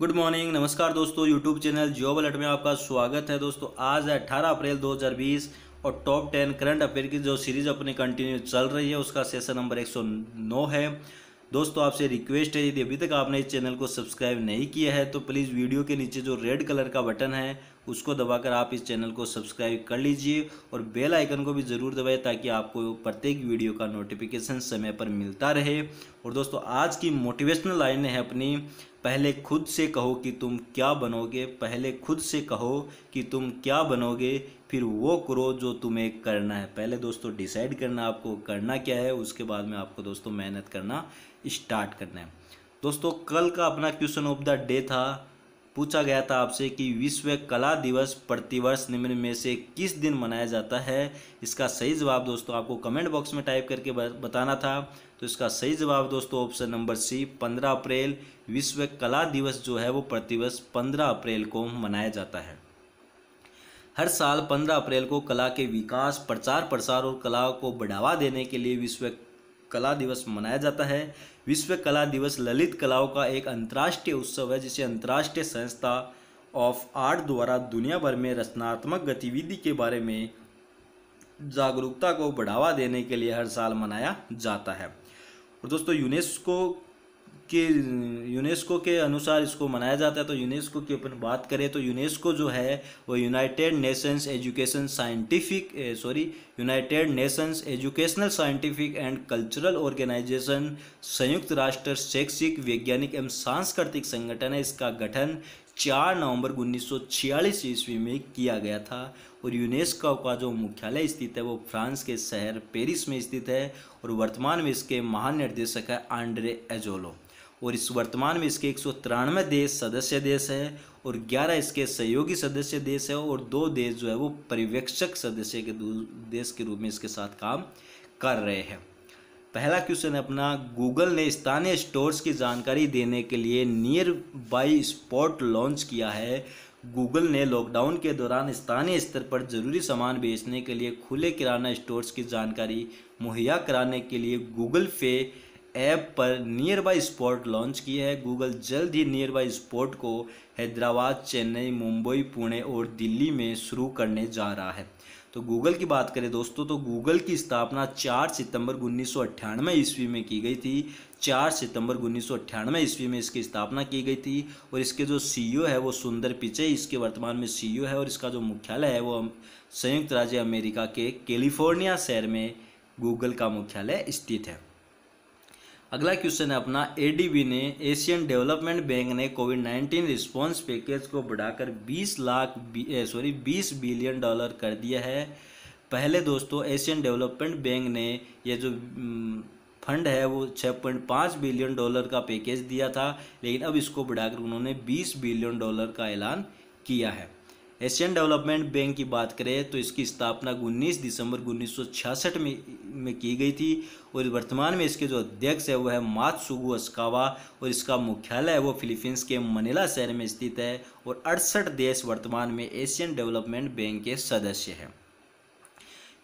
good morning नमस्कार दोस्तों YouTube channel जियो बलट में आपका स्वागत है दोस्तों आज है 18 अप्रैल 2020 और टॉप 10 करंट अफेयर की जो सीरीज अपनी कंटिन्यू चल रही है उसका सेशन नंबर 109 है दोस्तों आपसे रिक्वेस्ट है यदि अभी तक आपने इस चैनल को सब्सक्राइब नहीं किया है तो प्लीज़ वीडियो के नीचे जो रेड कलर का बटन है उसको दबाकर आप इस चैनल को सब्सक्राइब कर लीजिए और बेल आइकन को भी ज़रूर दबाएं ताकि आपको प्रत्येक वीडियो का नोटिफिकेशन समय पर मिलता रहे और दोस्तों आज की मोटिवेशनल लाइन है अपनी पहले खुद से कहो कि तुम क्या बनोगे पहले खुद से कहो कि तुम क्या बनोगे फिर वो करो जो तुम्हें करना है पहले दोस्तों डिसाइड करना आपको करना क्या है उसके बाद में आपको दोस्तों मेहनत करना स्टार्ट करना है दोस्तों कल का अपना क्वेश्चन ऑफ द डे था पूछा गया था आपसे कि विश्व कला दिवस प्रतिवर्ष निम्न में से किस दिन मनाया जाता है इसका सही जवाब दोस्तों आपको कमेंट बॉक्स में टाइप करके बताना था तो इसका सही जवाब दोस्तों ऑप्शन नंबर सी पंद्रह अप्रैल विश्व कला दिवस जो है वो प्रतिवर्ष पंद्रह अप्रैल को मनाया जाता है हर साल 15 अप्रैल को कला के विकास प्रचार प्रसार और कला को बढ़ावा देने के लिए विश्व कला दिवस मनाया जाता है विश्व कला दिवस ललित कलाओं का एक अंतर्राष्ट्रीय उत्सव है जिसे अंतर्राष्ट्रीय संस्था ऑफ आर्ट द्वारा दुनिया भर में रचनात्मक गतिविधि के बारे में जागरूकता को बढ़ावा देने के लिए हर साल मनाया जाता है और दोस्तों यूनेस्को कि यूनेस्को के अनुसार इसको मनाया जाता है तो यूनेस्को की अपन बात करें तो यूनेस्को जो है वो United Nations education scientific sorry United Nations educational scientific and cultural organisation संयुक्त राष्ट्र शैक्षिक वैज्ञानिक एवं सांस्कृतिक संगठन है इसका गठन चार नवंबर उन्नीस ईस्वी में किया गया था और यूनेस्को का जो मुख्यालय स्थित है वो फ्रांस के शहर पेरिस में स्थित है और वर्तमान में इसके महानिर्देशक है आंड्रे एजोलो और इस वर्तमान में इसके एक देश सदस्य देश है और 11 इसके सहयोगी सदस्य देश है और दो देश जो है वो पर्यवेक्षक सदस्य के देश के रूप में इसके साथ काम कर रहे हैं पहला क्वेश्चन है अपना गूगल ने स्थानीय स्टोर्स की जानकारी देने के लिए नियर बाई स्पॉट लॉन्च किया है गूगल ने लॉकडाउन के दौरान स्थानीय स्तर पर जरूरी सामान बेचने के लिए खुले किराना स्टोर्स की जानकारी मुहैया कराने के लिए गूगल पे ऐप पर नियर बाई स्पॉट लॉन्च किया है गूगल जल्द ही नियर बाई स्पॉट को हैदराबाद चेन्नई मुंबई पुणे और दिल्ली में शुरू करने जा रहा है तो गूगल की बात करें दोस्तों तो गूगल की स्थापना 4 सितंबर उन्नीस सौ ईस्वी में की गई थी 4 सितंबर उन्नीस सौ ईस्वी में इसकी स्थापना की गई थी और इसके जो सीईओ e है वो सुंदर पिचे इसके वर्तमान में सीईओ e है और इसका जो मुख्यालय है वो संयुक्त राज्य अमेरिका के कैलिफोर्निया शहर में गूगल का मुख्यालय स्थित है अगला क्वेश्चन है अपना एडीबी ने एशियन डेवलपमेंट बैंक ने कोविड 19 रिस्पांस पैकेज को बढ़ाकर 20 लाख सॉरी 20 बिलियन डॉलर कर दिया है पहले दोस्तों एशियन डेवलपमेंट बैंक ने यह जो फंड है वो 6.5 बिलियन डॉलर का पैकेज दिया था लेकिन अब इसको बढ़ाकर उन्होंने 20 बिलियन डॉलर का ऐलान किया है एशियन डेवलपमेंट बैंक की बात करें तो इसकी स्थापना उन्नीस दिसंबर उन्नीस में में की गई थी और वर्तमान में इसके जो अध्यक्ष है वह है मातसुगु अस्कावा और इसका मुख्यालय है वो फिलीपींस के मनीला शहर में स्थित है और अड़सठ देश वर्तमान में एशियन डेवलपमेंट बैंक के सदस्य हैं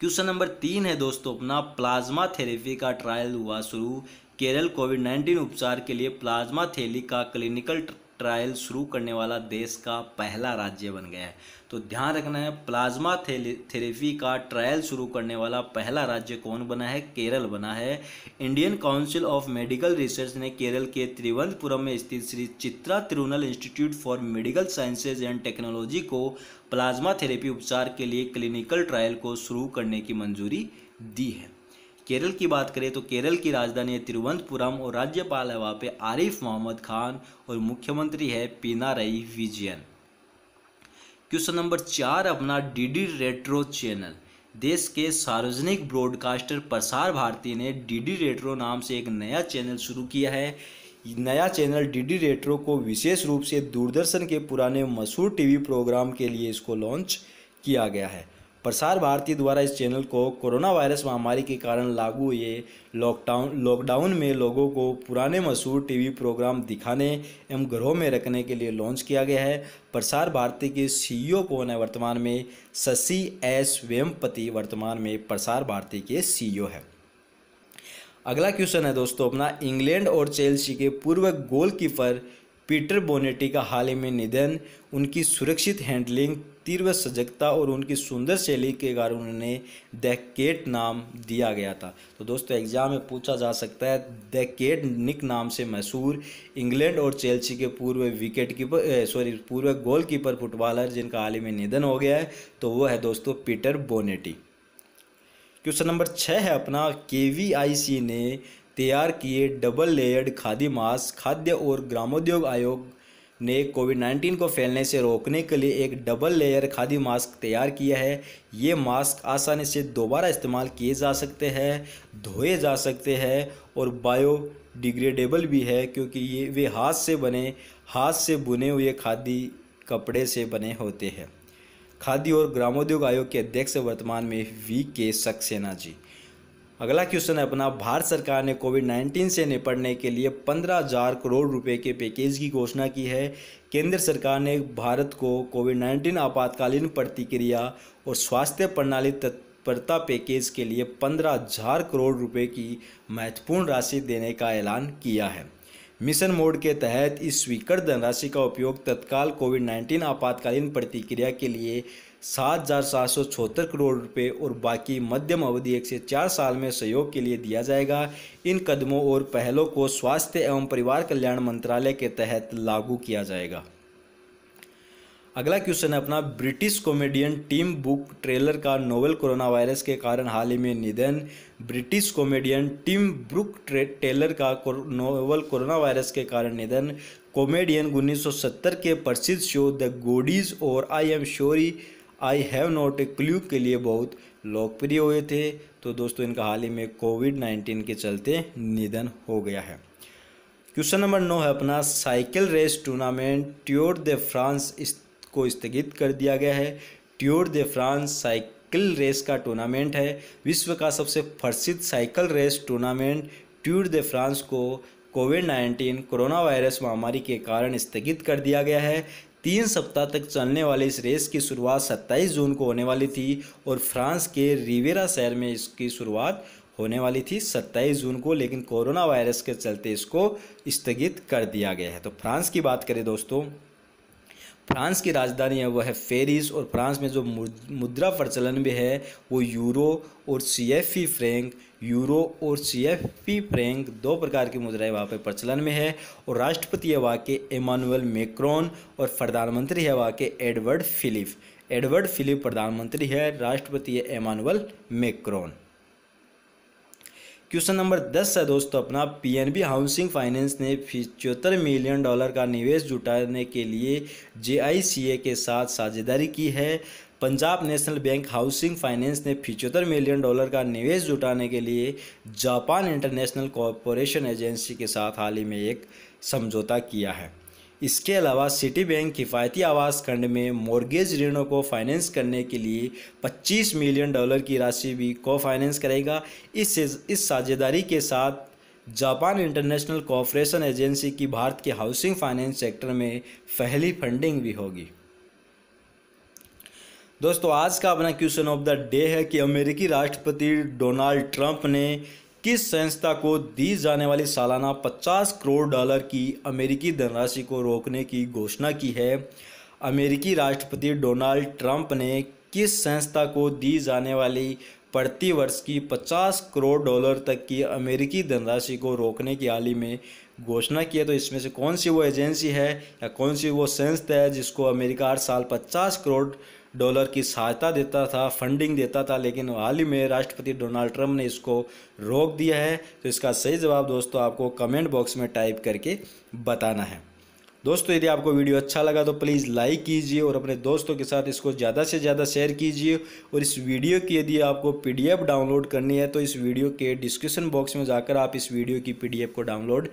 क्वेश्चन नंबर तीन है दोस्तों अपना प्लाज्मा थेरेपी का ट्रायल हुआ शुरू केरल कोविड 19 उपचार के लिए प्लाज्मा थैली का क्लिनिकल ट्रायल शुरू करने वाला देश का पहला राज्य बन गया है तो ध्यान रखना है प्लाज्मा थेरेपी का ट्रायल शुरू करने वाला पहला राज्य कौन बना है केरल बना है Indian Council of Medical Research ने केरल के त्रिवंतपुरम में स्थित Shri Chitra Tirunal Institute for Medical Sciences and Technology को प्लाज्मा थेरेपी उपचार के लिए क्लिनिकल ट्रायल को शुरू करने की मंजूरी दी है केरल की बात करें तो केरल की राजधानी है तिरुवनंतपुरम और राज्यपाल है वहाँ पे आरिफ मोहम्मद खान और मुख्यमंत्री है पिनाराई विजयन क्वेश्चन नंबर चार अपना डीडी रेट्रो चैनल देश के सार्वजनिक ब्रॉडकास्टर प्रसार भारती ने डीडी रेट्रो नाम से एक नया चैनल शुरू किया है नया चैनल डीडी रेट्रो को विशेष रूप से दूरदर्शन के पुराने मशहूर टीवी प्रोग्राम के लिए इसको लॉन्च किया गया है प्रसार भारती द्वारा इस चैनल को कोरोना वायरस महामारी के कारण लागू हुए लॉकडाउन लॉकडाउन में लोगों को पुराने मशहूर टीवी प्रोग्राम दिखाने एवं घरों में रखने के लिए लॉन्च किया गया है प्रसार भारती के सीईओ e कौन है वर्तमान में शशि एस वेमपति वर्तमान में प्रसार भारती के सीईओ e है अगला क्वेश्चन है दोस्तों अपना इंग्लैंड और चेल्सी के पूर्व गोलकीपर पीटर बोनेटी का हाल ही में निधन उनकी सुरक्षित हैंडलिंग तीव्र सजगता और उनकी सुंदर शैली के कारण उन्हें द केट नाम दिया गया था तो दोस्तों एग्ज़ाम में पूछा जा सकता है द केट निक नाम से मशहूर इंग्लैंड और चेल्सी के पूर्व विकेट कीपर सॉरी पूर्व गोल कीपर फुटबॉलर जिनका हाल ही में निधन हो गया है तो वो है दोस्तों पीटर बोनेटी क्वेश्चन नंबर छः है अपना के ने तैयार किए डबल लेयर्ड खादी मास्क खाद्य और ग्रामोद्योग आयोग ने कोविड 19 को फैलने से रोकने के लिए एक डबल लेयर खादी मास्क तैयार किया है ये मास्क आसानी से दोबारा इस्तेमाल किए जा सकते हैं धोए जा सकते हैं और बायो डिग्रेडेबल भी है क्योंकि ये वे हाथ से बने हाथ से बुने हुए खादी कपड़े से बने होते हैं खादी और ग्रामोद्योग आयोग के अध्यक्ष वर्तमान में वी के सक्सेना जी अगला क्वेश्चन है अपना भारत सरकार ने कोविड 19 से निपटने के लिए पंद्रह हजार करोड़ रुपए के पैकेज की घोषणा की है केंद्र सरकार ने भारत को कोविड 19 आपातकालीन प्रतिक्रिया और स्वास्थ्य प्रणाली तत्परता पैकेज के लिए पंद्रह हजार करोड़ रुपए की महत्वपूर्ण राशि देने का ऐलान किया है मिशन मोड के तहत इस स्वीकृत धनराशि का उपयोग तत्काल कोविड 19 आपातकालीन प्रतिक्रिया के लिए सात हजार सात सौ चौहत्तर करोड़ रुपए और बाकी मध्यम अवधि एक से चार साल में सहयोग के लिए दिया जाएगा इन कदमों और पहलों को स्वास्थ्य एवं परिवार कल्याण मंत्रालय के तहत लागू किया जाएगा अगला क्वेश्चन है अपना British comedian Tim Brooke Taylor का नोवेल कोरोना वायरस के कारण हाल ही में निधन British comedian Tim Brooke Taylor का नोवेल कोरोना वायरस के कारण निधन कॉमेडियन 1970 के प्रसिद्ध शो द गोडीज और I am sorry I have not a clue के लिए बहुत लोकप्रिय हुए थे तो दोस्तों इनका हाल ही में कोविड नाइन्टीन के चलते निधन हो गया है क्वेश्चन नंबर नौ है अपना cycle race tournament Tour de France को स्थगित कर दिया गया है Tour de France cycle race का टूर्नामेंट है विश्व का सबसे प्रसिद्ध cycle race tournament Tour de France को कोविड नाइन्टीन कोरोना वायरस महामारी के कारण स्थगित कर दिया गया है तीन सप्ताह तक चलने वाले इस रेस की शुरुआत 27 जून को होने वाली थी और फ्रांस के रिवेरा शहर में इसकी शुरुआत होने वाली थी 27 जून को लेकिन कोरोना वायरस के चलते इसको स्थगित कर दिया गया है तो फ्रांस की बात करें दोस्तों फ्रांस की राजधानी है वह है पेरिस और फ्रांस में जो मुद्रा प्रचलन में है वो यूरो और C F P franc euro और सी एफ पी फ्रैंक दो प्रकार की मुद्राएं वहाँ पर प्रचलन में है और राष्ट्रपति है वहाँ के एमानुअल मैक्रॉन और प्रधानमंत्री है वहाँ के एडवर्ड फिलिप एडवर्ड फिलिप प्रधानमंत्री है राष्ट्रपति है एमानुअल मैक्रॉन क्वेश्चन नंबर दस है दोस्तों अपना पीएनबी हाउसिंग फाइनेंस ने पिचहत्तर मिलियन डॉलर का निवेश जुटाने के लिए जे के साथ साझेदारी की है Punjab National Bank Housing Finance ने पिचहत्तर मिलियन डॉलर का निवेश जुटाने के लिए जापान इंटरनेशनल कॉरपोरेशन एजेंसी के साथ हाल ही में एक समझौता किया है इसके अलावा सिटी बैंक किफ़ायती आवास खंड में मॉर्गेज ऋणों को फाइनेंस करने के लिए 25 मिलियन डॉलर की राशि भी को फाइनेंस करेगा इस इस साझेदारी के साथ जापान इंटरनेशनल कॉपरेशन एजेंसी की भारत के हाउसिंग फाइनेंस सेक्टर में पहली फंडिंग भी होगी दोस्तों आज का अपना क्वेश्चन ऑफ द डे है कि अमेरिकी राष्ट्रपति डोनाल्ड ट्रंप ने किस संस्था को दी जाने वाली सालाना 50 करोड़ डॉलर की अमेरिकी धनराशि को रोकने की घोषणा की है अमेरिकी राष्ट्रपति डोनाल्ड ट्रंप ने किस संस्था को दी जाने वाली प्रतिवर्ष की 50 करोड़ डॉलर तक की अमेरिकी धनराशि को रोकने की हाल ही में घोषणा की है तो इसमें से कौन सी वो एजेंसी है या कौन सी वो संस्था है जिसको अमेरिका हर साल 50 करोड़ डॉलर की सहायता देता था फंडिंग देता था लेकिन हाल ही में राष्ट्रपति डोनाल्ड ट्रंप ने इसको रोक दिया है तो इसका सही जवाब दोस्तों आपको कमेंट बॉक्स में टाइप करके बताना है दोस्तों यदि आपको वीडियो अच्छा लगा तो प्लीज़ लाइक कीजिए और अपने दोस्तों के साथ इसको ज़्यादा से ज़्यादा शेयर कीजिए और इस वीडियो की यदि आपको पीडीएफ डाउनलोड करनी है तो इस वीडियो के डिस्क्रिप्शन बॉक्स में जाकर आप इस वीडियो की पीडीएफ को डाउनलोड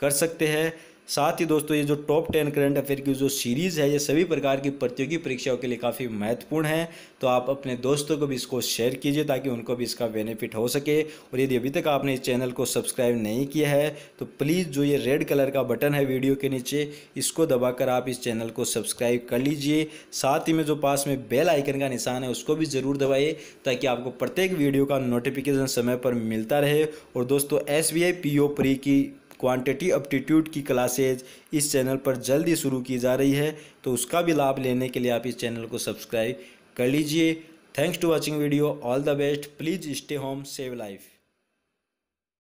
कर सकते हैं साथ ही दोस्तों ये जो टॉप टेन करंट अफेयर की जो सीरीज़ है ये सभी प्रकार की प्रतियोगी परीक्षाओं के लिए काफ़ी महत्वपूर्ण है तो आप अपने दोस्तों को भी इसको शेयर कीजिए ताकि उनको भी इसका बेनिफिट हो सके और यदि अभी तक आपने इस चैनल को सब्सक्राइब नहीं किया है तो प्लीज़ जो ये रेड कलर का बटन है वीडियो के नीचे इसको दबाकर आप इस चैनल को सब्सक्राइब कर लीजिए साथ ही में जो पास में बेल आइकन का निशान है उसको भी ज़रूर दबाइए ताकि आपको प्रत्येक वीडियो का नोटिफिकेशन समय पर मिलता रहे और दोस्तों एस बी पी की क्वांटिटी अप्टीट्यूड की क्लासेज इस चैनल पर जल्दी शुरू की जा रही है तो उसका भी लाभ लेने के लिए आप इस चैनल को सब्सक्राइब कर लीजिए thanks to watching video all the best please stay home save life